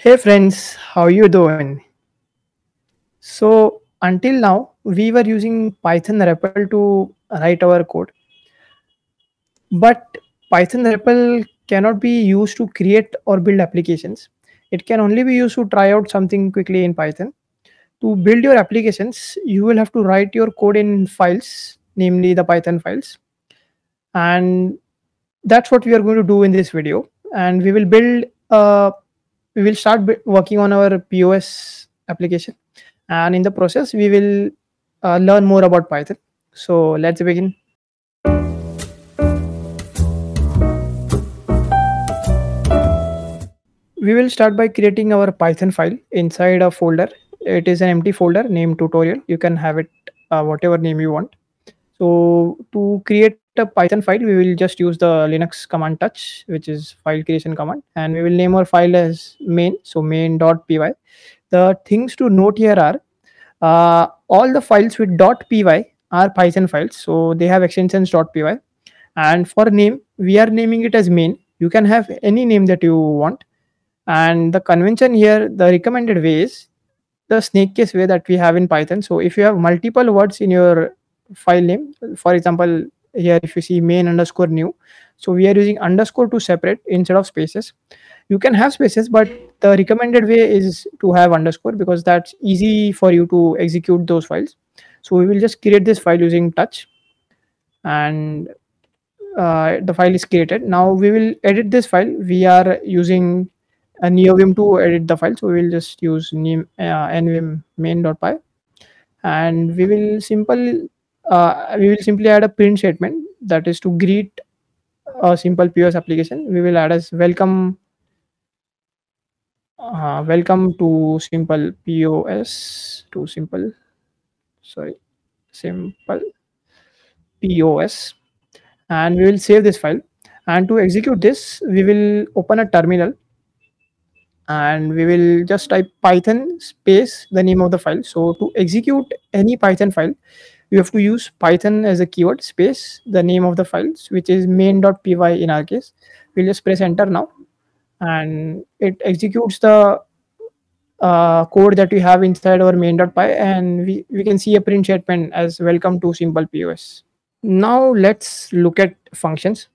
Hey friends, how you doing? So until now, we were using Python REPL to write our code. But Python REPL cannot be used to create or build applications. It can only be used to try out something quickly in Python. To build your applications, you will have to write your code in files, namely the Python files. And that's what we are going to do in this video. And we will build a we will start working on our POS application. And in the process, we will uh, learn more about Python. So let's begin. We will start by creating our Python file inside a folder. It is an empty folder named tutorial. You can have it uh, whatever name you want. So to create a Python file, we will just use the Linux command touch, which is file creation command, and we will name our file as main, so main.py. The things to note here are uh, all the files with .py are Python files, so they have extensions .py. And for name, we are naming it as main. You can have any name that you want. And the convention here, the recommended way is the snake case way that we have in Python. So if you have multiple words in your file name, for example, here if you see main underscore new so we are using underscore to separate instead of spaces you can have spaces but the recommended way is to have underscore because that's easy for you to execute those files so we will just create this file using touch and uh, the file is created now we will edit this file we are using a neovim to edit the file so we will just use name uh, nvim main.py and we will simple uh, we will simply add a print statement that is to greet a simple POS application. We will add as welcome uh, welcome to simple POS to simple sorry simple POS and we will save this file and to execute this we will open a terminal and we will just type python space the name of the file so to execute any python file you have to use python as a keyword space the name of the files which is main.py in our case we'll just press enter now and it executes the uh, code that we have inside our main.py and we, we can see a print statement as welcome to simple pos now let's look at functions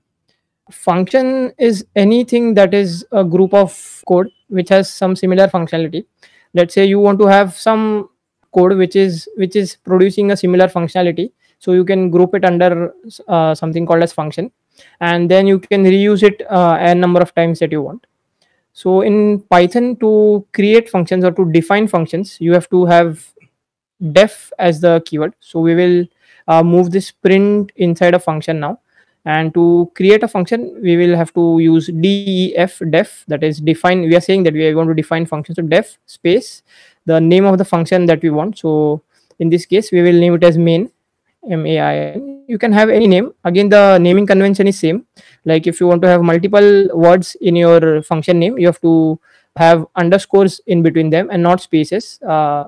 function is anything that is a group of code which has some similar functionality let's say you want to have some code which is which is producing a similar functionality so you can group it under uh, something called as function and then you can reuse it uh, a number of times that you want so in python to create functions or to define functions you have to have def as the keyword so we will uh, move this print inside a function now and to create a function we will have to use def def that is define we are saying that we are going to define functions. so def space the name of the function that we want so in this case we will name it as main m-a-i-n you can have any name again the naming convention is same like if you want to have multiple words in your function name you have to have underscores in between them and not spaces uh,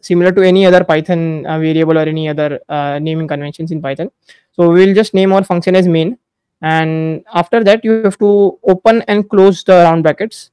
similar to any other python uh, variable or any other uh, naming conventions in python so we'll just name our function as main. And after that, you have to open and close the round brackets.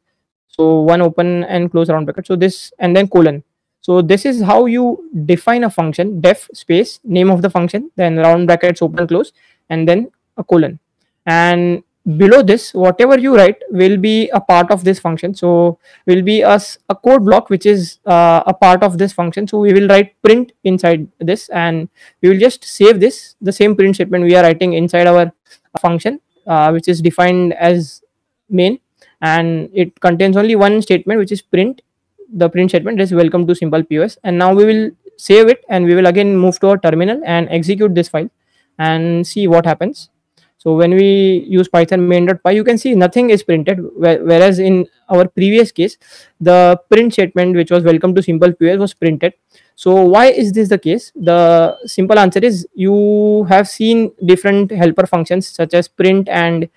So one open and close round bracket. So this and then colon. So this is how you define a function def space name of the function, then round brackets open close, and then a colon. And below this whatever you write will be a part of this function so will be a, a code block which is uh, a part of this function so we will write print inside this and we will just save this the same print statement we are writing inside our function uh, which is defined as main and it contains only one statement which is print the print statement is welcome to simple pos and now we will save it and we will again move to our terminal and execute this file and see what happens so when we use Python main.py, you can see nothing is printed. Whereas in our previous case, the print statement, which was welcome to simple POS was printed. So why is this the case? The simple answer is you have seen different helper functions such as print and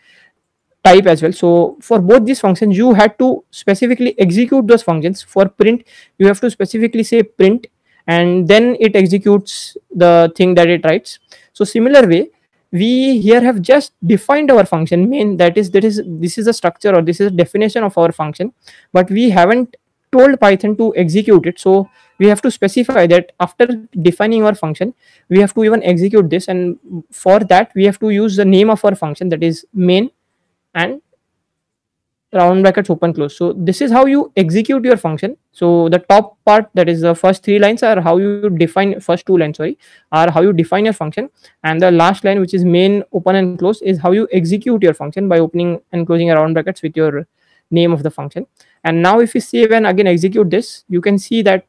type as well. So for both these functions, you had to specifically execute those functions. For print, you have to specifically say print and then it executes the thing that it writes. So similar way, we here have just defined our function main that is that is this is a structure or this is a definition of our function but we haven't told python to execute it so we have to specify that after defining our function we have to even execute this and for that we have to use the name of our function that is main and round brackets open close so this is how you execute your function so the top part that is the first three lines are how you define first two lines sorry are how you define your function and the last line which is main open and close is how you execute your function by opening and closing round brackets with your name of the function and now if you save and again execute this you can see that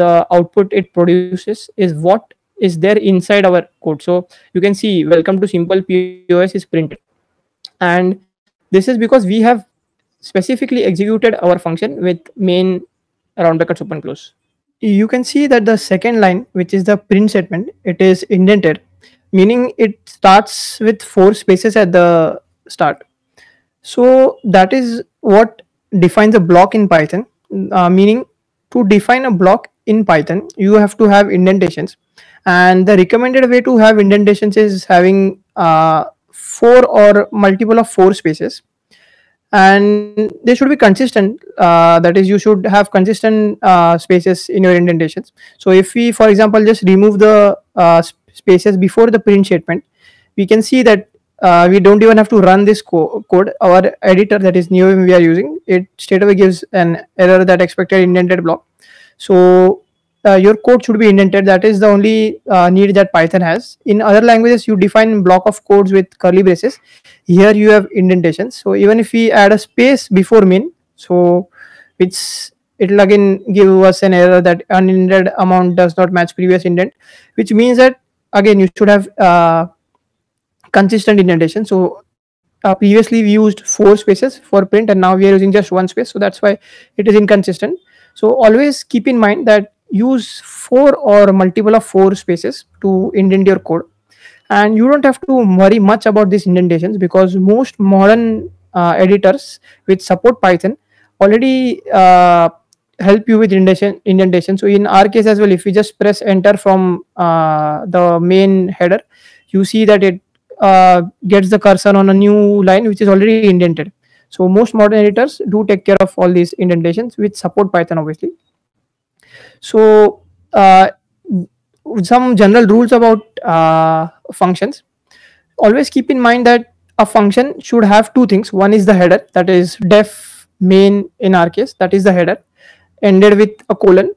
the output it produces is what is there inside our code so you can see welcome to simple pos is printed and this is because we have specifically executed our function with main round brackets open close. You can see that the second line, which is the print statement, it is indented, meaning it starts with four spaces at the start. So that is what defines a block in Python, uh, meaning to define a block in Python, you have to have indentations. And the recommended way to have indentations is having uh, four or multiple of four spaces and they should be consistent uh, that is you should have consistent uh, spaces in your indentations so if we for example just remove the uh, spaces before the print statement we can see that uh, we don't even have to run this co code our editor that is new we are using it straight away gives an error that expected indented block so uh, your code should be indented. That is the only uh, need that Python has. In other languages, you define block of codes with curly braces. Here you have indentations. So even if we add a space before min, so it's it'll again give us an error that unindented amount does not match previous indent, which means that again you should have uh, consistent indentation. So uh, previously we used four spaces for print, and now we are using just one space. So that's why it is inconsistent. So always keep in mind that use four or multiple of four spaces to indent your code and you don't have to worry much about these indentations because most modern uh, editors which support python already uh, help you with indentation indentation so in our case as well if you just press enter from uh, the main header you see that it uh, gets the cursor on a new line which is already indented so most modern editors do take care of all these indentations which support python obviously so uh, some general rules about uh, functions. Always keep in mind that a function should have two things. One is the header that is def main in our case that is the header ended with a colon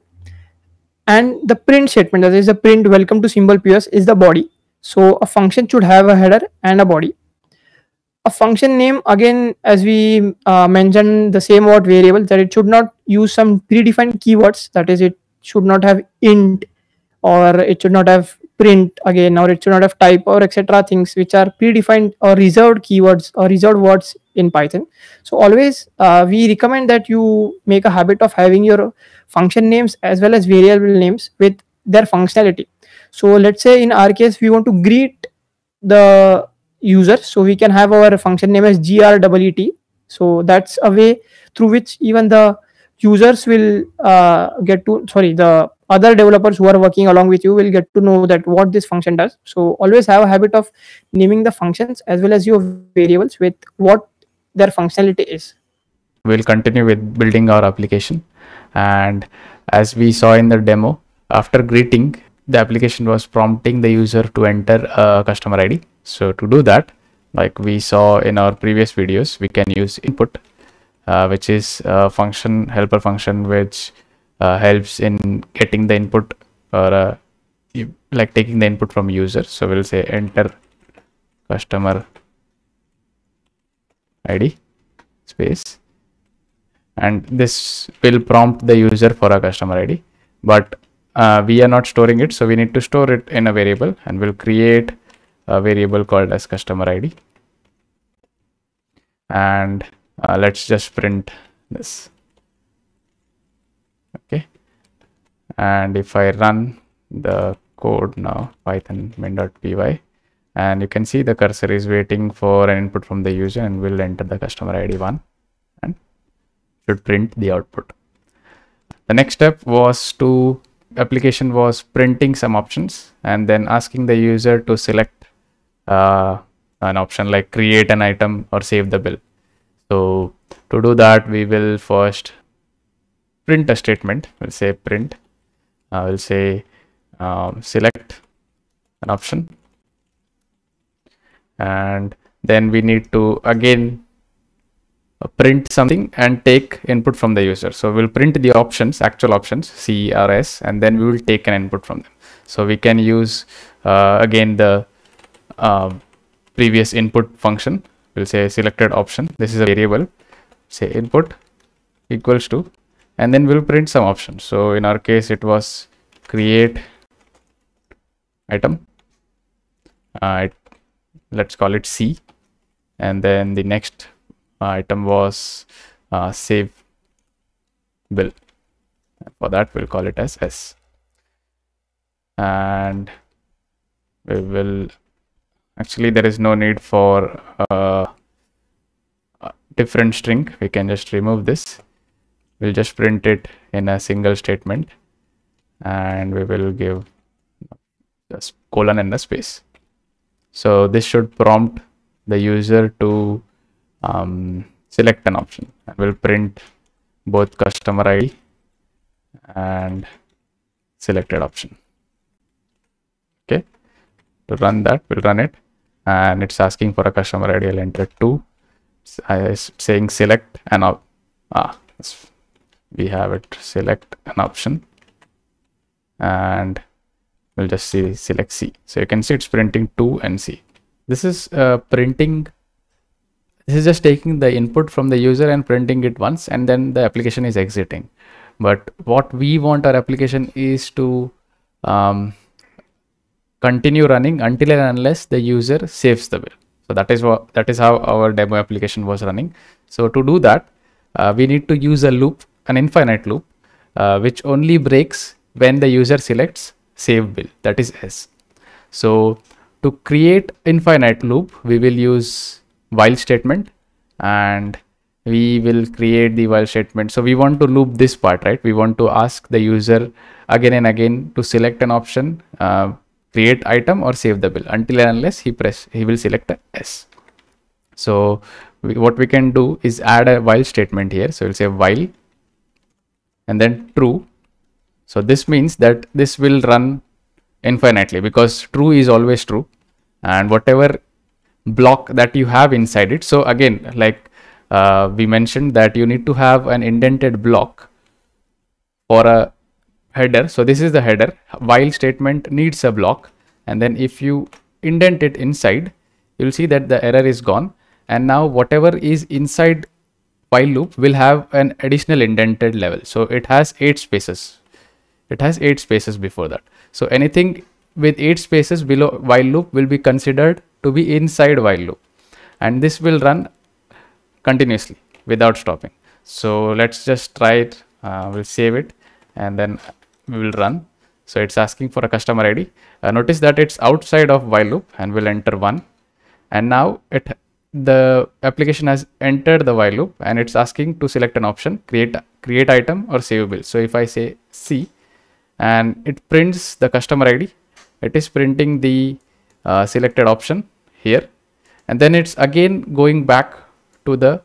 and the print statement that is the print welcome to symbol ps is the body so a function should have a header and a body a function name again as we uh, mentioned the same word variable that it should not use some predefined keywords that is it should not have int or it should not have print again or it should not have type or etc things which are predefined or reserved keywords or reserved words in python so always uh, we recommend that you make a habit of having your function names as well as variable names with their functionality so let's say in our case we want to greet the user so we can have our function name as grwt so that's a way through which even the users will uh, get to sorry the other developers who are working along with you will get to know that what this function does so always have a habit of naming the functions as well as your variables with what their functionality is we'll continue with building our application and as we saw in the demo after greeting the application was prompting the user to enter a customer id so to do that, like we saw in our previous videos, we can use input, uh, which is a function, helper function, which uh, helps in getting the input or uh, like taking the input from user. So we'll say enter customer ID space and this will prompt the user for a customer ID, but uh, we are not storing it. So we need to store it in a variable and we'll create a variable called as customer id and uh, let's just print this okay and if i run the code now python min.py and you can see the cursor is waiting for an input from the user and will enter the customer id 1 and should print the output the next step was to application was printing some options and then asking the user to select uh, an option like create an item or save the bill. So to do that, we will first print a statement. We'll say print. I uh, will say um, select an option. And then we need to again uh, print something and take input from the user. So we'll print the options, actual options, C, R, S, and then we will take an input from them. So we can use uh, again the uh, previous input function we'll say selected option this is a variable say input equals to and then we'll print some options. so in our case it was create item uh, it, let's call it c and then the next uh, item was uh, save bill for that we'll call it as s and we will actually there is no need for uh, a different string we can just remove this we'll just print it in a single statement and we will give just colon and a space so this should prompt the user to um, select an option and we'll print both customer id and selected option okay to run that we'll run it and it's asking for a customer ID. I'll enter 2. It's saying select and op ah, we have it select an option and we'll just see select C. So you can see it's printing 2 and C. This is uh, printing this is just taking the input from the user and printing it once and then the application is exiting but what we want our application is to um, continue running until and unless the user saves the bill. So that is what that is how our demo application was running. So to do that, uh, we need to use a loop, an infinite loop, uh, which only breaks when the user selects save bill, that is S. So to create infinite loop, we will use while statement and we will create the while statement. So we want to loop this part, right? We want to ask the user again and again to select an option, uh, create item or save the bill until and unless he press he will select s so we, what we can do is add a while statement here so we'll say while and then true so this means that this will run infinitely because true is always true and whatever block that you have inside it so again like uh, we mentioned that you need to have an indented block for a header so this is the header while statement needs a block and then if you indent it inside you'll see that the error is gone and now whatever is inside while loop will have an additional indented level so it has eight spaces it has eight spaces before that so anything with eight spaces below while loop will be considered to be inside while loop and this will run continuously without stopping so let's just try it uh, we'll save it and then we will run. So it's asking for a customer ID. Uh, notice that it's outside of while loop and we'll enter one. And now it the application has entered the while loop and it's asking to select an option, create create item or save bill. So if I say C and it prints the customer ID, it is printing the uh, selected option here. And then it's again going back to the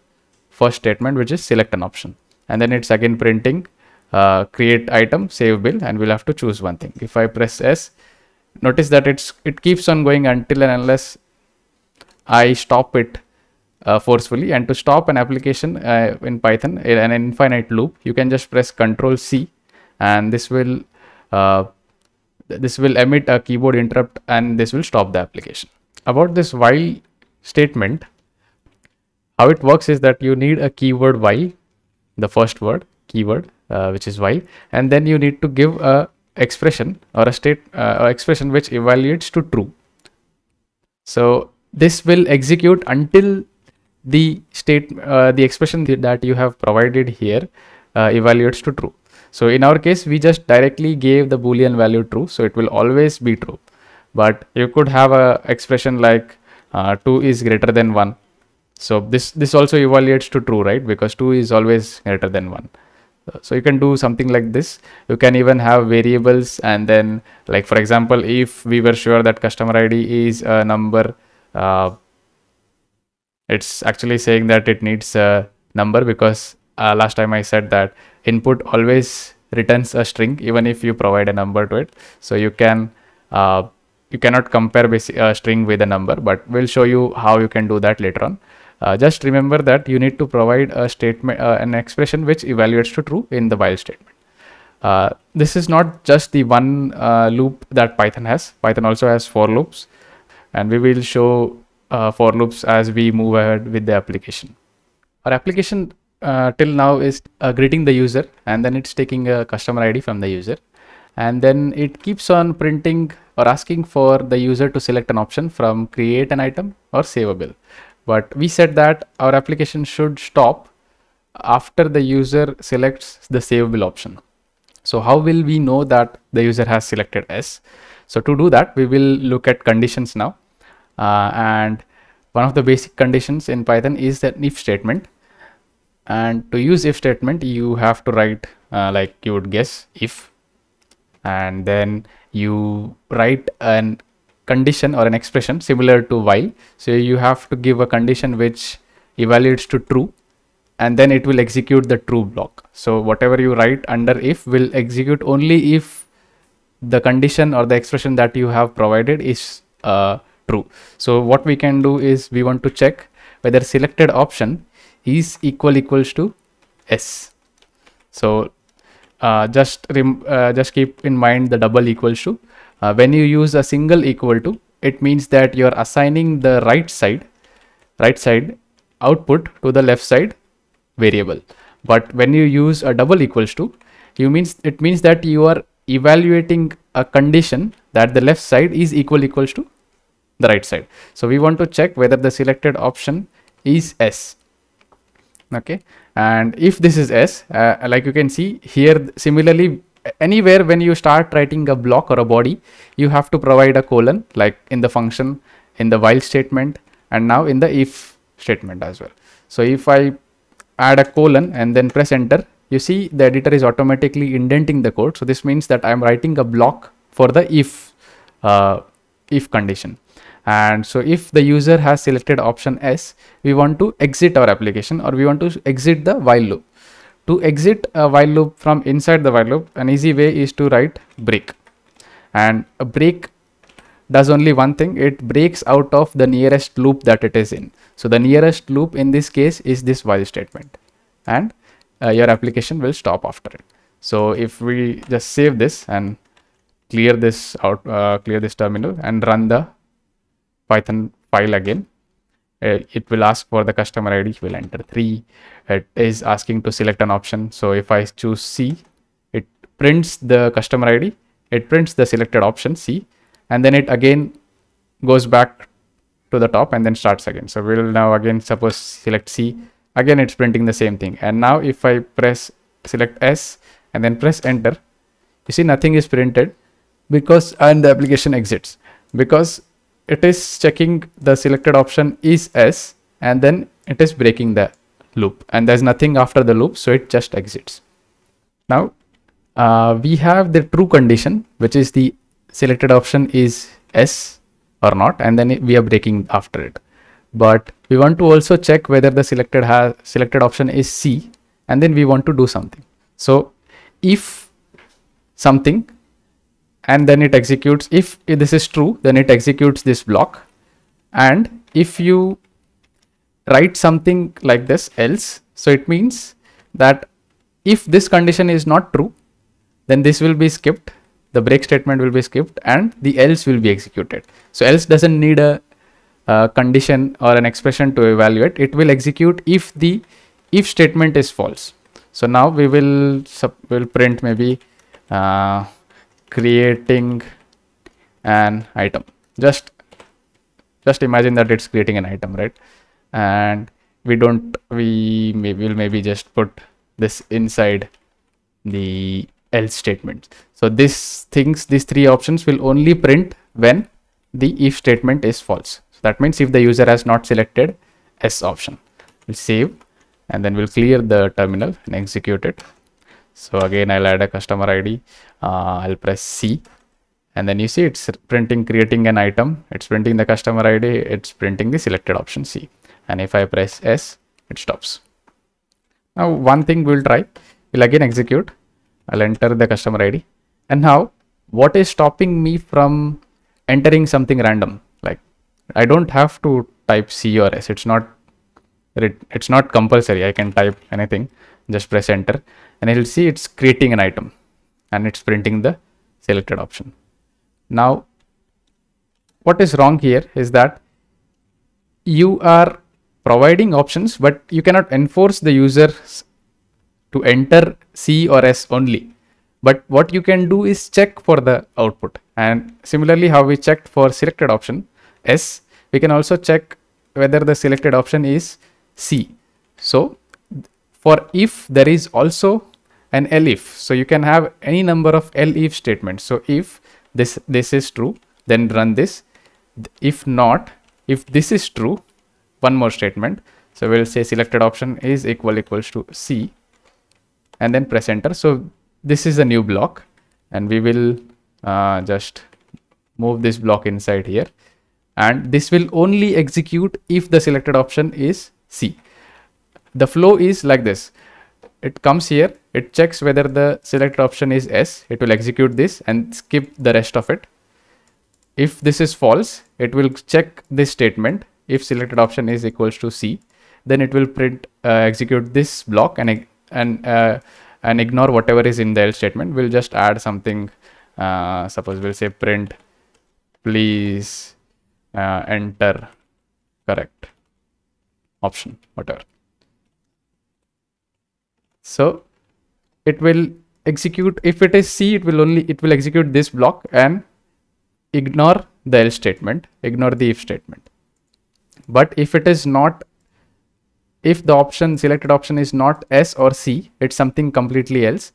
first statement, which is select an option. And then it's again printing uh, create item save bill and we'll have to choose one thing if i press s notice that it's it keeps on going until and unless i stop it uh, forcefully and to stop an application uh, in python an infinite loop you can just press ctrl c and this will uh, this will emit a keyboard interrupt and this will stop the application about this while statement how it works is that you need a keyword while the first word keyword uh, which is while and then you need to give a expression or a state uh, expression which evaluates to true so this will execute until the state uh, the expression that you have provided here uh, evaluates to true so in our case we just directly gave the boolean value true so it will always be true but you could have a expression like uh, 2 is greater than 1 so this this also evaluates to true right because 2 is always greater than 1 uh, so you can do something like this you can even have variables and then like for example if we were sure that customer id is a number uh, it's actually saying that it needs a number because uh, last time i said that input always returns a string even if you provide a number to it so you can uh, you cannot compare a string with a number but we'll show you how you can do that later on uh, just remember that you need to provide a statement, uh, an expression which evaluates to true in the while statement. Uh, this is not just the one uh, loop that Python has. Python also has for loops, and we will show uh, for loops as we move ahead with the application. Our application till now is greeting the user, and then it's taking a customer ID from the user, and then it keeps on printing or asking for the user to select an option from create an item or save a bill but we said that our application should stop after the user selects the saveable option. So how will we know that the user has selected S? So to do that, we will look at conditions now. Uh, and one of the basic conditions in Python is that if statement. And to use if statement, you have to write uh, like you would guess if, and then you write an condition or an expression similar to while. So you have to give a condition which evaluates to true and then it will execute the true block. So whatever you write under if will execute only if the condition or the expression that you have provided is uh, true. So what we can do is we want to check whether selected option is equal equals to s. So uh, just uh, just keep in mind the double equals to uh, when you use a single equal to, it means that you are assigning the right side, right side output to the left side variable. But when you use a double equals to, you means it means that you are evaluating a condition that the left side is equal equals to the right side. So we want to check whether the selected option is S. Okay. And if this is S, uh, like you can see here, similarly, anywhere when you start writing a block or a body, you have to provide a colon like in the function, in the while statement, and now in the if statement as well. So if I add a colon and then press enter, you see the editor is automatically indenting the code. So this means that I'm writing a block for the if uh, if condition. And so if the user has selected option S, we want to exit our application or we want to exit the while loop. To exit a while loop from inside the while loop, an easy way is to write break. And a break does only one thing, it breaks out of the nearest loop that it is in. So the nearest loop in this case is this while statement and uh, your application will stop after it. So if we just save this and clear this out, uh, clear this terminal and run the Python file again, uh, it will ask for the customer id will enter 3 it is asking to select an option so if i choose c it prints the customer id it prints the selected option c and then it again goes back to the top and then starts again so we will now again suppose select c again it's printing the same thing and now if i press select s and then press enter you see nothing is printed because and the application exits because it is checking the selected option is S and then it is breaking the loop and there's nothing after the loop so it just exits. Now uh, we have the true condition which is the selected option is S or not and then we are breaking after it. But we want to also check whether the selected has selected option is C and then we want to do something. So if something and then it executes if this is true then it executes this block and if you write something like this else so it means that if this condition is not true then this will be skipped the break statement will be skipped and the else will be executed so else doesn't need a, a condition or an expression to evaluate it will execute if the if statement is false so now we will sub will print maybe uh, creating an item just just imagine that it's creating an item right and we don't we may, will maybe just put this inside the else statement so these things these three options will only print when the if statement is false so that means if the user has not selected s option we'll save and then we'll clear the terminal and execute it so again i'll add a customer id uh, i'll press c and then you see it's printing creating an item it's printing the customer id it's printing the selected option c and if i press s it stops now one thing we'll try we'll again execute i'll enter the customer id and now what is stopping me from entering something random like i don't have to type c or s it's not it's not compulsory i can type anything just press enter and you'll see it's creating an item and it's printing the selected option. Now, what is wrong here is that you are providing options, but you cannot enforce the user to enter C or S only. But what you can do is check for the output. And similarly, how we checked for selected option S, we can also check whether the selected option is C. So for if there is also an elif. So you can have any number of elif statements. So if this this is true, then run this. If not, if this is true, one more statement. So we'll say selected option is equal equals to C and then press enter. So this is a new block and we will uh, just move this block inside here and this will only execute if the selected option is C. The flow is like this it comes here, it checks whether the selected option is S, it will execute this and skip the rest of it. If this is false, it will check this statement. If selected option is equals to C, then it will print uh, execute this block and and uh, and ignore whatever is in the else statement. We'll just add something. Uh, suppose we'll say print, please uh, enter correct option, whatever so it will execute if it is c it will only it will execute this block and ignore the else statement ignore the if statement but if it is not if the option selected option is not s or c it's something completely else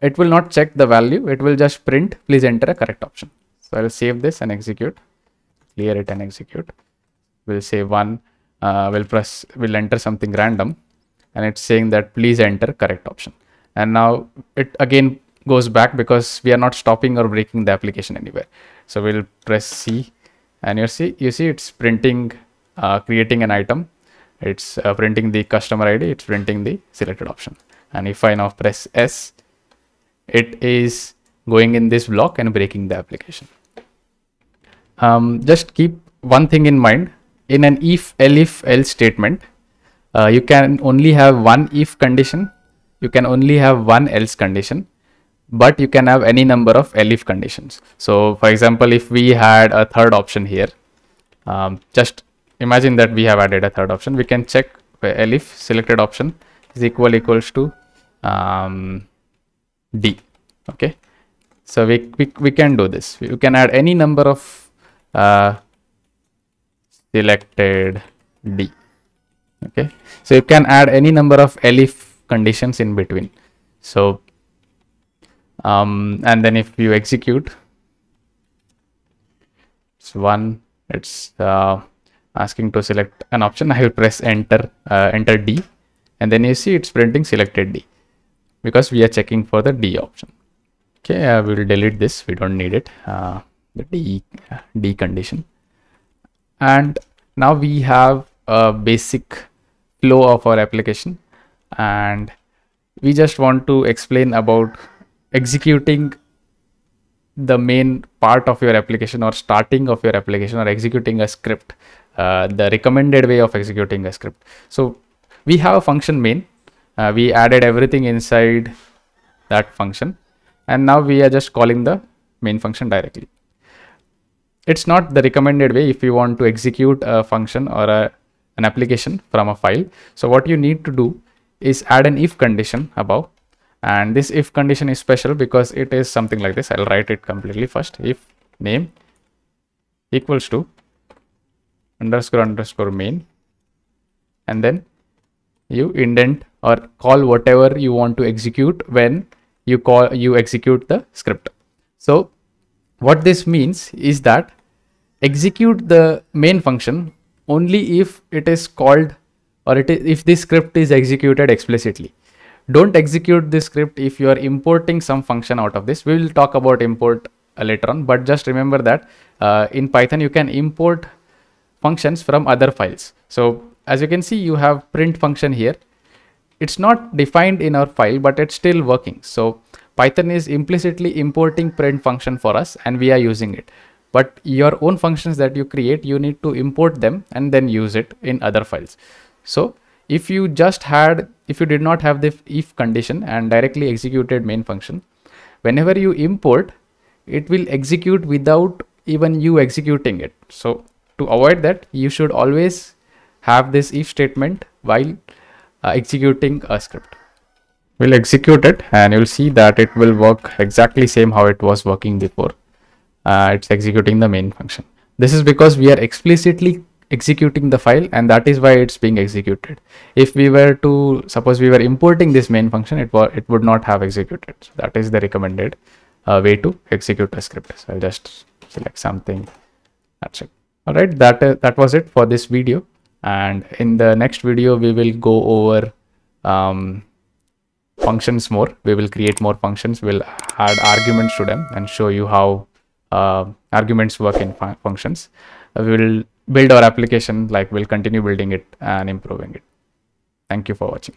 it will not check the value it will just print please enter a correct option so i'll save this and execute clear it and execute we'll say one uh, we'll press we'll enter something random and it's saying that please enter correct option and now it again goes back because we are not stopping or breaking the application anywhere so we'll press c and you see you see it's printing uh, creating an item it's uh, printing the customer id it's printing the selected option and if i now press s it is going in this block and breaking the application um, just keep one thing in mind in an if elif else statement uh, you can only have one if condition you can only have one else condition but you can have any number of elif conditions so for example if we had a third option here um, just imagine that we have added a third option we can check elif selected option is equal equals to um, d okay so we, we we can do this you can add any number of uh, selected d okay so you can add any number of elif conditions in between so um, and then if you execute it's one it's uh, asking to select an option i will press enter uh, enter d and then you see it's printing selected d because we are checking for the d option okay i will delete this we don't need it uh, the d uh, d condition and now we have a basic flow of our application and we just want to explain about executing the main part of your application or starting of your application or executing a script uh, the recommended way of executing a script so we have a function main uh, we added everything inside that function and now we are just calling the main function directly it's not the recommended way if you want to execute a function or a an application from a file. So what you need to do is add an if condition above and this if condition is special because it is something like this. I'll write it completely first if name equals to underscore underscore main and then you indent or call whatever you want to execute when you call you execute the script. So what this means is that execute the main function only if it is called or it is, if this script is executed explicitly. Don't execute this script if you are importing some function out of this. We will talk about import uh, later on, but just remember that uh, in Python, you can import functions from other files. So as you can see, you have print function here. It's not defined in our file, but it's still working. So Python is implicitly importing print function for us and we are using it but your own functions that you create you need to import them and then use it in other files so if you just had if you did not have the if condition and directly executed main function whenever you import it will execute without even you executing it so to avoid that you should always have this if statement while uh, executing a script we'll execute it and you'll see that it will work exactly same how it was working before uh, it's executing the main function. This is because we are explicitly executing the file and that is why it's being executed. If we were to suppose we were importing this main function, it, it would not have executed. So that is the recommended uh, way to execute a script. So I'll just select something. That's it. All right, that, uh, that was it for this video. And in the next video, we will go over um, functions more. We will create more functions. We'll add arguments to them and show you how uh, arguments work in fu functions. Uh, we will build our application like we'll continue building it and improving it. Thank you for watching.